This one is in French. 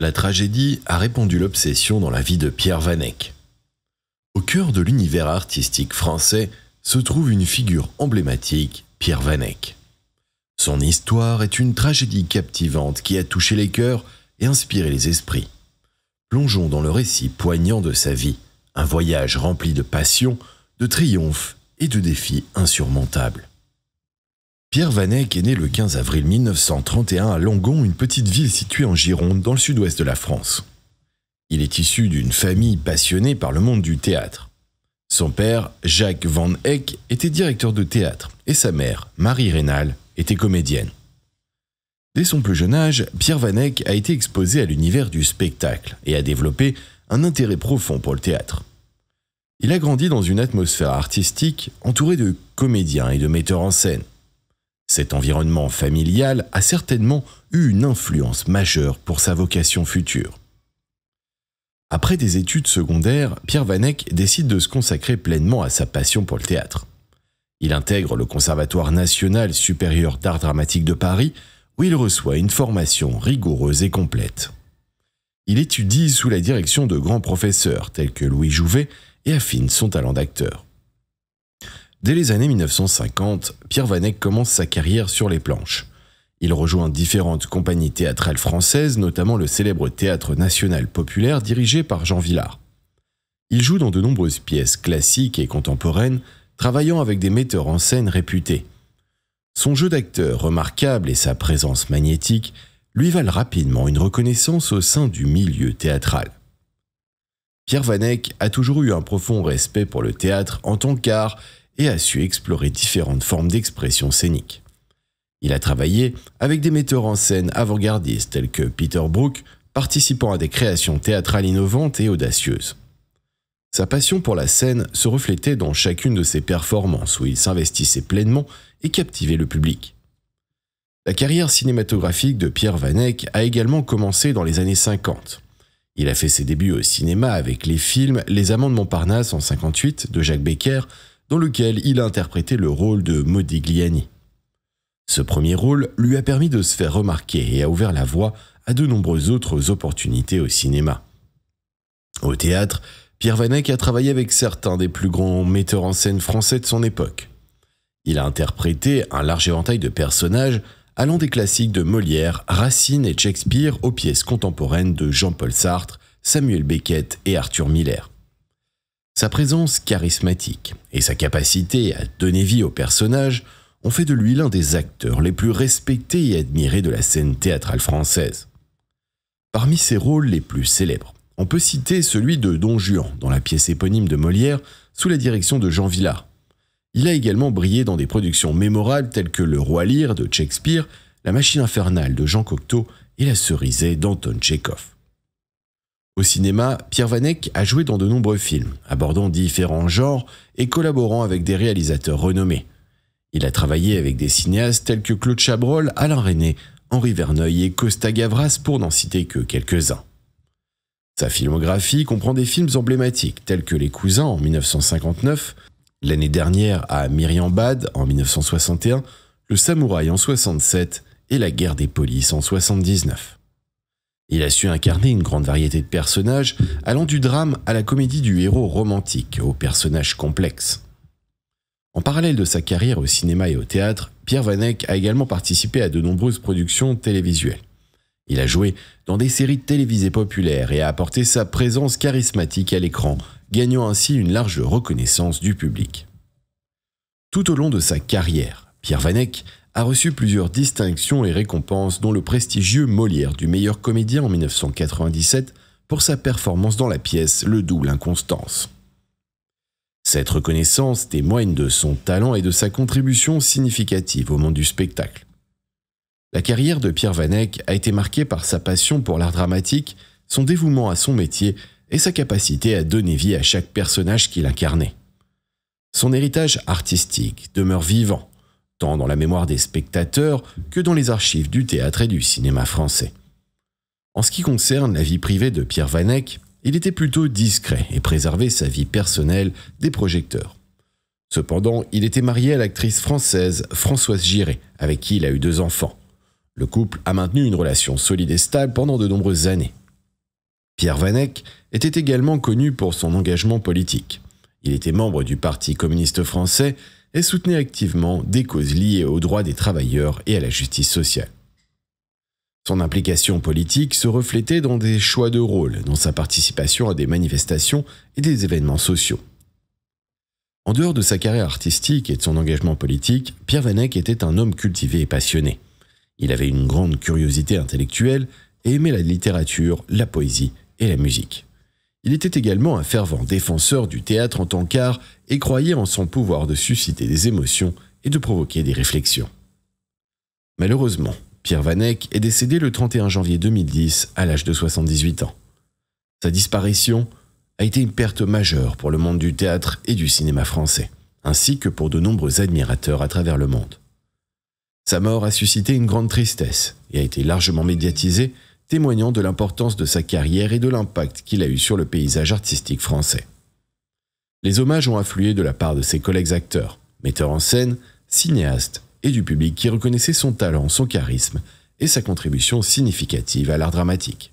la tragédie a répandu l'obsession dans la vie de Pierre Vanek. Au cœur de l'univers artistique français se trouve une figure emblématique, Pierre Vanek. Son histoire est une tragédie captivante qui a touché les cœurs et inspiré les esprits. Plongeons dans le récit poignant de sa vie, un voyage rempli de passion, de triomphes et de défis insurmontables. Pierre Vanek est né le 15 avril 1931 à Longon, une petite ville située en Gironde, dans le sud-ouest de la France. Il est issu d'une famille passionnée par le monde du théâtre. Son père, Jacques Van Eck, était directeur de théâtre et sa mère, Marie Rénal, était comédienne. Dès son plus jeune âge, Pierre Van a été exposé à l'univers du spectacle et a développé un intérêt profond pour le théâtre. Il a grandi dans une atmosphère artistique entourée de comédiens et de metteurs en scène cet environnement familial a certainement eu une influence majeure pour sa vocation future. Après des études secondaires, Pierre Vanek décide de se consacrer pleinement à sa passion pour le théâtre. Il intègre le Conservatoire national supérieur d'art dramatique de Paris, où il reçoit une formation rigoureuse et complète. Il étudie sous la direction de grands professeurs tels que Louis Jouvet et affine son talent d'acteur. Dès les années 1950, Pierre Vanek commence sa carrière sur les planches. Il rejoint différentes compagnies théâtrales françaises, notamment le célèbre Théâtre national populaire dirigé par Jean Villard. Il joue dans de nombreuses pièces classiques et contemporaines, travaillant avec des metteurs en scène réputés. Son jeu d'acteur remarquable et sa présence magnétique lui valent rapidement une reconnaissance au sein du milieu théâtral. Pierre Vanek a toujours eu un profond respect pour le théâtre en tant qu'art et a su explorer différentes formes d'expression scénique. Il a travaillé avec des metteurs en scène avant-gardistes tels que Peter Brook, participant à des créations théâtrales innovantes et audacieuses. Sa passion pour la scène se reflétait dans chacune de ses performances où il s'investissait pleinement et captivait le public. La carrière cinématographique de Pierre Vanek a également commencé dans les années 50. Il a fait ses débuts au cinéma avec les films Les Amants de Montparnasse en 58 de Jacques Becker dans lequel il a interprété le rôle de Modigliani. Ce premier rôle lui a permis de se faire remarquer et a ouvert la voie à de nombreuses autres opportunités au cinéma. Au théâtre, Pierre Vanek a travaillé avec certains des plus grands metteurs en scène français de son époque. Il a interprété un large éventail de personnages allant des classiques de Molière, Racine et Shakespeare aux pièces contemporaines de Jean-Paul Sartre, Samuel Beckett et Arthur Miller. Sa présence charismatique et sa capacité à donner vie au personnage ont fait de lui l'un des acteurs les plus respectés et admirés de la scène théâtrale française. Parmi ses rôles les plus célèbres, on peut citer celui de Don Juan dans la pièce éponyme de Molière sous la direction de Jean Villard. Il a également brillé dans des productions mémorables telles que Le Roi Lear de Shakespeare, La Machine infernale de Jean Cocteau et La Cerisée d'Anton Tchekhov. Au cinéma, Pierre Vanek a joué dans de nombreux films, abordant différents genres et collaborant avec des réalisateurs renommés. Il a travaillé avec des cinéastes tels que Claude Chabrol, Alain René, Henri Verneuil et Costa Gavras pour n'en citer que quelques-uns. Sa filmographie comprend des films emblématiques tels que Les Cousins en 1959, l'année dernière à Myriam Bad en 1961, Le Samouraï en 67 et La Guerre des Polices en 79. Il a su incarner une grande variété de personnages, allant du drame à la comédie du héros romantique, aux personnages complexes. En parallèle de sa carrière au cinéma et au théâtre, Pierre Vanek a également participé à de nombreuses productions télévisuelles. Il a joué dans des séries télévisées populaires et a apporté sa présence charismatique à l'écran, gagnant ainsi une large reconnaissance du public. Tout au long de sa carrière, Pierre Vanek a reçu plusieurs distinctions et récompenses, dont le prestigieux Molière du meilleur comédien en 1997 pour sa performance dans la pièce Le double inconstance. Cette reconnaissance témoigne de son talent et de sa contribution significative au monde du spectacle. La carrière de Pierre Vanek a été marquée par sa passion pour l'art dramatique, son dévouement à son métier et sa capacité à donner vie à chaque personnage qu'il incarnait. Son héritage artistique demeure vivant, tant dans la mémoire des spectateurs que dans les archives du théâtre et du cinéma français. En ce qui concerne la vie privée de Pierre Vanek, il était plutôt discret et préservait sa vie personnelle des projecteurs. Cependant, il était marié à l'actrice française Françoise Giré, avec qui il a eu deux enfants. Le couple a maintenu une relation solide et stable pendant de nombreuses années. Pierre Vanek était également connu pour son engagement politique. Il était membre du Parti communiste français et soutenait activement des causes liées aux droits des travailleurs et à la justice sociale. Son implication politique se reflétait dans des choix de rôle, dans sa participation à des manifestations et des événements sociaux. En dehors de sa carrière artistique et de son engagement politique, Pierre Vanek était un homme cultivé et passionné. Il avait une grande curiosité intellectuelle et aimait la littérature, la poésie et la musique. Il était également un fervent défenseur du théâtre en tant qu'art et croyait en son pouvoir de susciter des émotions et de provoquer des réflexions. Malheureusement, Pierre Vanek est décédé le 31 janvier 2010 à l'âge de 78 ans. Sa disparition a été une perte majeure pour le monde du théâtre et du cinéma français, ainsi que pour de nombreux admirateurs à travers le monde. Sa mort a suscité une grande tristesse et a été largement médiatisée, témoignant de l'importance de sa carrière et de l'impact qu'il a eu sur le paysage artistique français. Les hommages ont afflué de la part de ses collègues acteurs, metteurs en scène, cinéastes et du public qui reconnaissait son talent, son charisme et sa contribution significative à l'art dramatique.